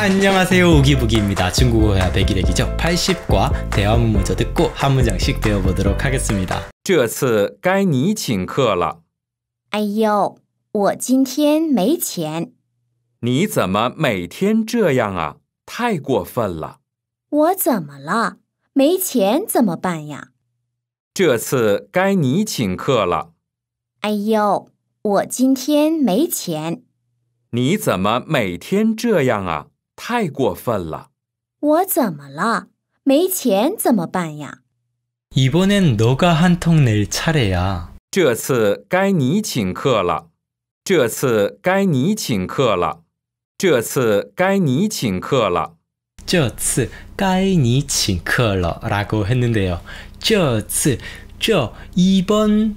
안녕하세요우기부기입니다중국어해야기레기죠80과대화문먼저듣고한문장씩배워보도록하겠습니다这次该你请客了。哎呦，我今天没钱。你怎么每天这样啊？太过分了。我怎么了？没钱怎么办呀？这次该你请客了。哎呦，我今天没钱。你怎么每天这样啊？太过分了！我怎么了？没钱怎么办呀？이번엔너가한통낼차례야这次该你请客了。这次该你请客了。这次该你请客了。这次该你请客了라고했는데요这次这이번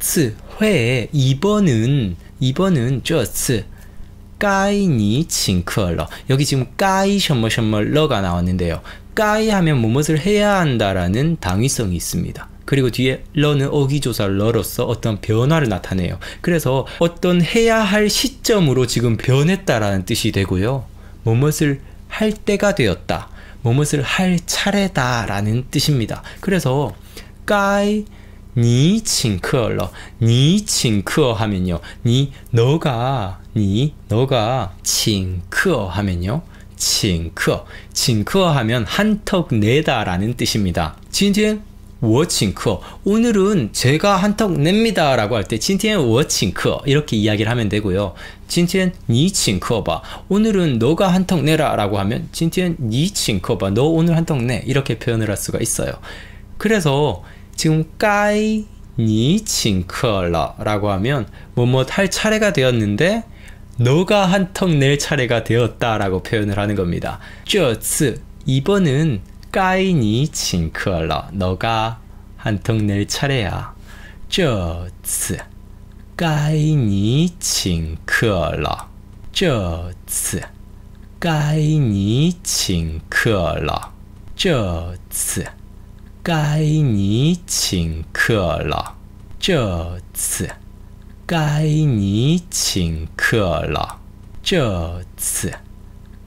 次会이번은이번은这次 까이니 칭크러 얼 여기 지금 까이 셔머셔머러가 나왔는데요. 까이 하면 무엇을 해야 한다라는 당위성이 있습니다. 그리고 뒤에 러는 어기조사 러로서 어떤 변화를 나타내요. 그래서 어떤 해야 할 시점으로 지금 변했다라는 뜻이 되고요. 무엇을 할 때가 되었다. 무엇을 할 차례다라는 뜻입니다. 그래서 까이 니 칭크러 얼니 칭크어 하면요. 니 너가 니 너가 칭크어 하면요. 칭크어. 칭크어 하면 한턱 내다라는 뜻입니다. 진진 워칭크 오늘은 제가 한턱 냅니다 라고 할 때 진티엔 워칭크 이렇게 이야기를 하면 되고요 진티엔 니칭크봐 오늘은 너가 한턱 내라 라고 하면 진티엔 니칭크봐 너 오늘 한턱 내 이렇게 표현을 할 수가 있어요 그래서 지금 까이 니칭크러 라고 하면 뭐 뭐 할 차례가 되었는데 너가 한턱 낼 차례가 되었다라고 표현을 하는 겁니다. 这次 이번은 까이니 칭크러 너가 한턱 낼 차례야. 这次 까이니 칭크러 这次 까이니 칭크러 这次 까이니 칭크러 这次该你请客了，这次。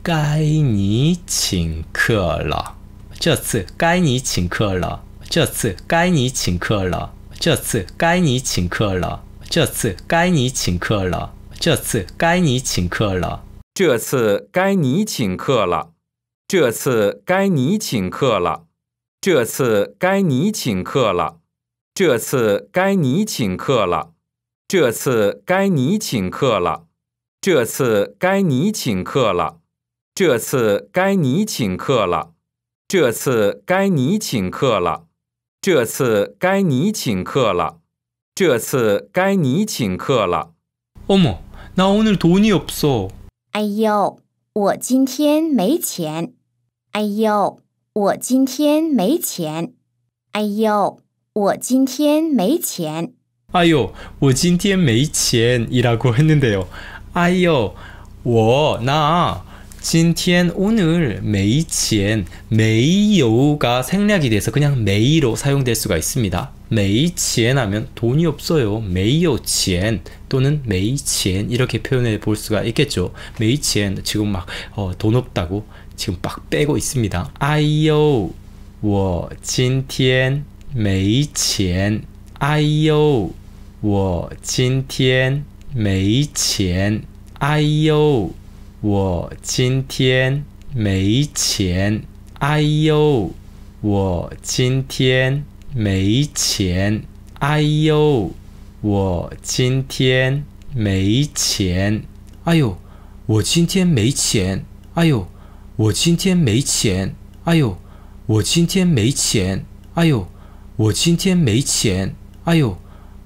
该你请客了，这次。该你请客了，这次。该你请客了，这次。该你请客了，这次。该你请客了，这次。该你请客了，这次。该你请客了，这次。该你请客了，这次。该你请客了，这次。该你请客了，这次。该你请客了。这次该你请客了，这次该你请客了，这次该你请客了，这次该你请客了，这次该你请客了，这次该你请客了。Oh 나오늘돈이없 어。 哎呦，我今天没钱。哎呦，我今天没钱。哎呦，我今天没钱。 아유, 我今天没钱이라고 했는데요. 아유, 我나 진티엔 오늘 메이치엔 메이요가 생략이 돼서 그냥 메이로 사용될 수가 있습니다. 메이치 하면 돈이 없어요. 메이요치엔 또는 메이치 이렇게 표현해 볼 수가 있겠죠. 메이치 지금 막돈 어, 없다고 지금 빡 빼고 있습니다. 아이요 我今天没钱아이요 我今天没钱，哎呦！我今天没钱，哎呦！我今天没钱，哎呦！我今天没钱，哎呦！我今天没钱，哎呦！我今天没钱，哎呦！我今天没钱，哎呦！我今天没钱，哎呦！我今天没钱，哎呦！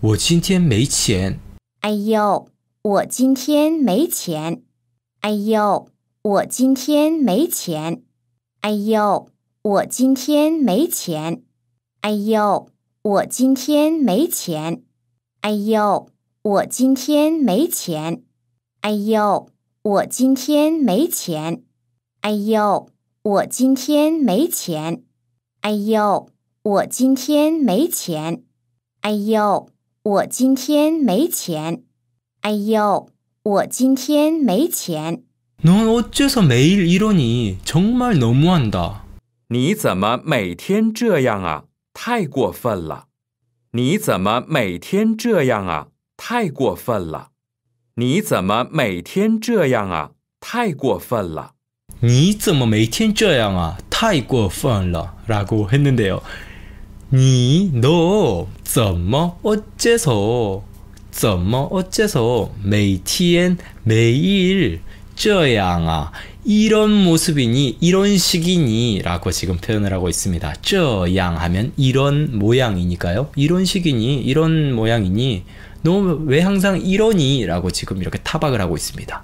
我今天没钱。哎呦，我今天没钱。哎呦，我今天没钱。哎呦，我今天没钱。哎呦，我今天没钱。哎呦，我今天没钱。哎呦，我今天没钱。哎呦，我今天没钱。哎呦，我今天没钱。哎呦。我今天没钱。哎呦，我今天没钱。넌어째서매일이러니정말너무한 다。 你怎么每天这样啊？太过分了。你怎么每天这样啊？太过分了。你怎么每天这样啊？太过分了。你怎么每天这样啊？太过分了。라고했는데요 니, 너, 怎머 어째서, 怎머 어째서, 每天, 매일, 这양아 이런 모습이니, 이런 식이니, 라고 지금 표현을 하고 있습니다. 这양 하면 이런 모양이니까요. 이런 식이니, 이런 모양이니, 너 왜 항상 이러니? 라고 지금 이렇게 타박을 하고 있습니다.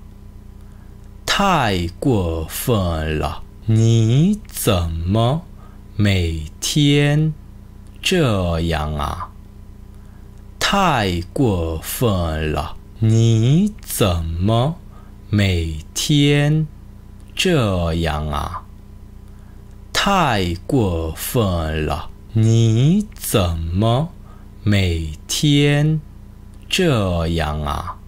太过分了！你怎么每天这样啊？太过分了！你怎么每天这样啊？太过分了！你怎么每天这样啊？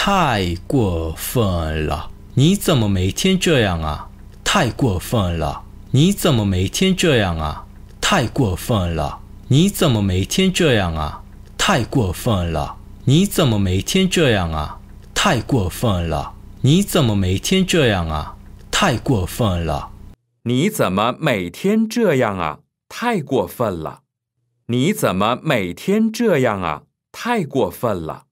太过分了！你怎么每天这样啊？太过分了！你怎么每天这样啊？太过分了！你怎么每天这样啊？太过分了！你怎么每天这样啊？太过分了！你怎么每天这样啊？太过分了！你怎么每天这样啊？太过分了！你怎么每天这样啊？太过分了！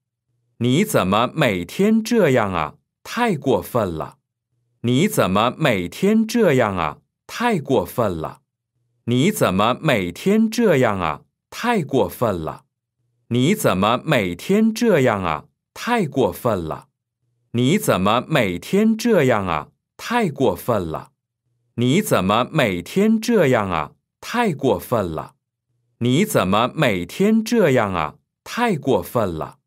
你怎么每天这样啊？太过分了！你怎么每天这样啊？太过分了！你怎么每天这样啊？太过分了！你怎么每天这样啊？太过分了！你怎么每天这样啊？太过分了！你怎么每天这样啊？太过分了！你怎么每天这样啊？太过分了！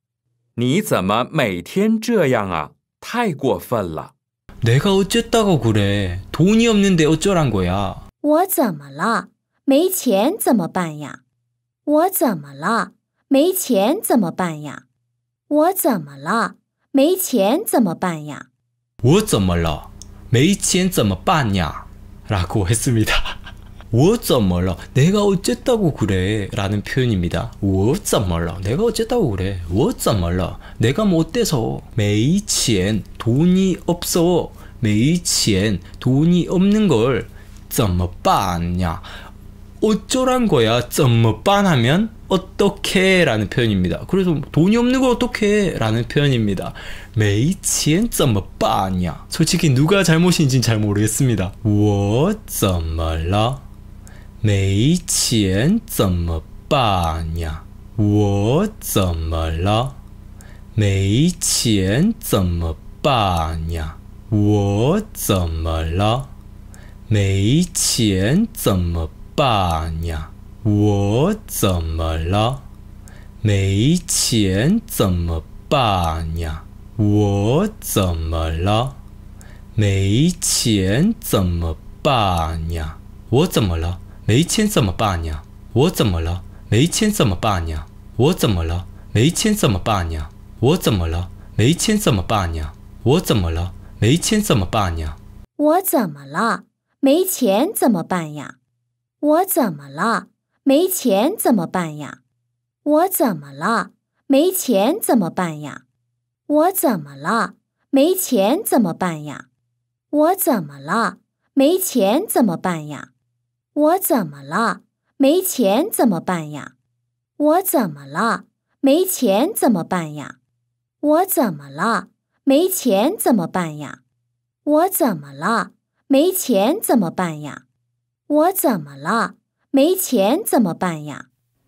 你怎么每天这样啊？太过分了！내가어쨌다고그래돈이없는데어쩌란거 야？ 我怎么了？没钱怎么办呀？我怎么了？没钱怎么办呀？我怎么了？没钱怎么办呀？我怎么了？没钱怎么办呀？라구해스미 다。 워 h a t 말라? 내가 어쨌다고 그래? 라는 표현입니다. w h a t 내가 어쨌다고 그래? w h a t 내가 뭐어서 메이치엔 돈이 없어. 메이치엔 돈이 없는 걸 怎么办냐? 어쩌란 거야? 怎么办 하면 어떻게 라는 표현입니다. 그래서 돈이 없는 걸 어떻게 라는 표현입니다. 메이치엔 怎么办냐? 솔직히 누가 잘못인지잘 모르겠습니다. 我怎么了?没钱怎么办呀？我怎么了？没钱怎么办呀？我怎么了？没钱怎么办呀？我怎么了？没钱怎么办呀？我怎么了？没钱怎么办呀？我怎么了？没钱怎么办呀？我怎么了？没钱怎么办呀？我怎么了？没钱怎么办呀？我怎么了？没钱怎么办呀？我怎么了？没钱怎么办呀？我怎么了？没钱怎么办呀？我怎么了？没钱怎么办呀？我怎么了？没钱怎么办呀？我怎么了？没钱怎么办呀？我怎么了？没钱怎么办呀？我怎么了？没钱怎么办呀？我怎么了？没钱怎么办呀？我怎么了？没钱怎么办呀？我怎么了？没钱怎么办呀？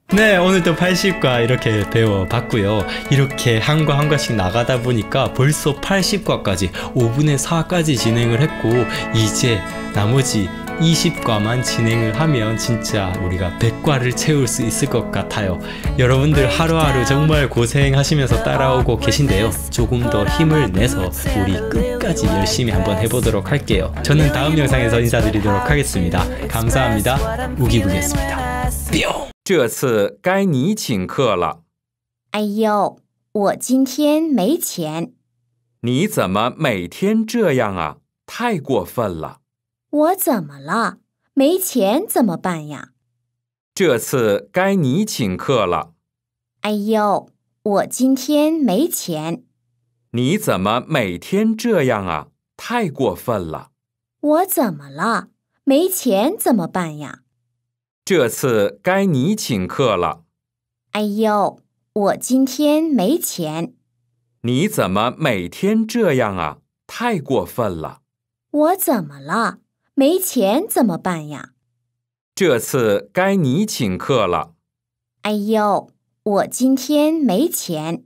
네오늘도80과이렇게배워봤고요이렇게한과한과씩나가다보니까벌써80과까지5분의4까지진행을했고이제나머지 20과만 진행을 하면 진짜 우리가 100과를 채울 수 있을 것 같아요. 여러분들 하루하루 정말 고생하시면서 따라오고 계신데요. 조금 더 힘을 내서 우리 끝까지 열심히 한번 해보도록 할게요. 저는 다음 영상에서 인사드리도록 하겠습니다. 감사합니다. 우기부겠습니다. 뿅! 这次该你请客了。哎呦，我今天没钱。你怎么每天这样啊？太过分了。我怎么了？没钱怎么办呀？这次该你请客了。哎呦，我今天没钱。你怎么每天这样啊？太过分了。我怎么了？没钱怎么办呀？这次该你请客了。哎呦，我今天没钱。你怎么每天这样啊？太过分了。我怎么了？没钱怎么办呀？这次该你请客了。哎呦，我今天没钱。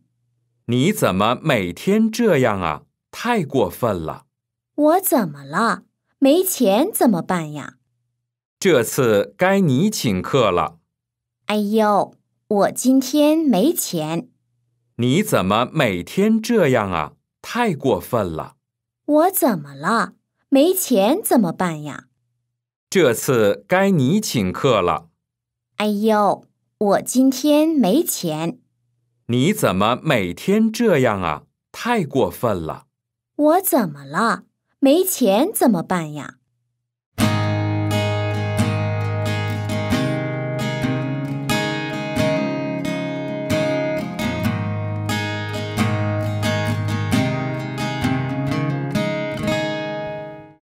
你怎么每天这样啊？太过分了。我怎么了？没钱怎么办呀？这次该你请客了。哎呦，我今天没钱。你怎么每天这样啊？太过分了。我怎么了？没钱怎么办呀？这次该你请客了。哎呦，我今天没钱。你怎么每天这样啊？太过分了。我怎么了？没钱怎么办呀？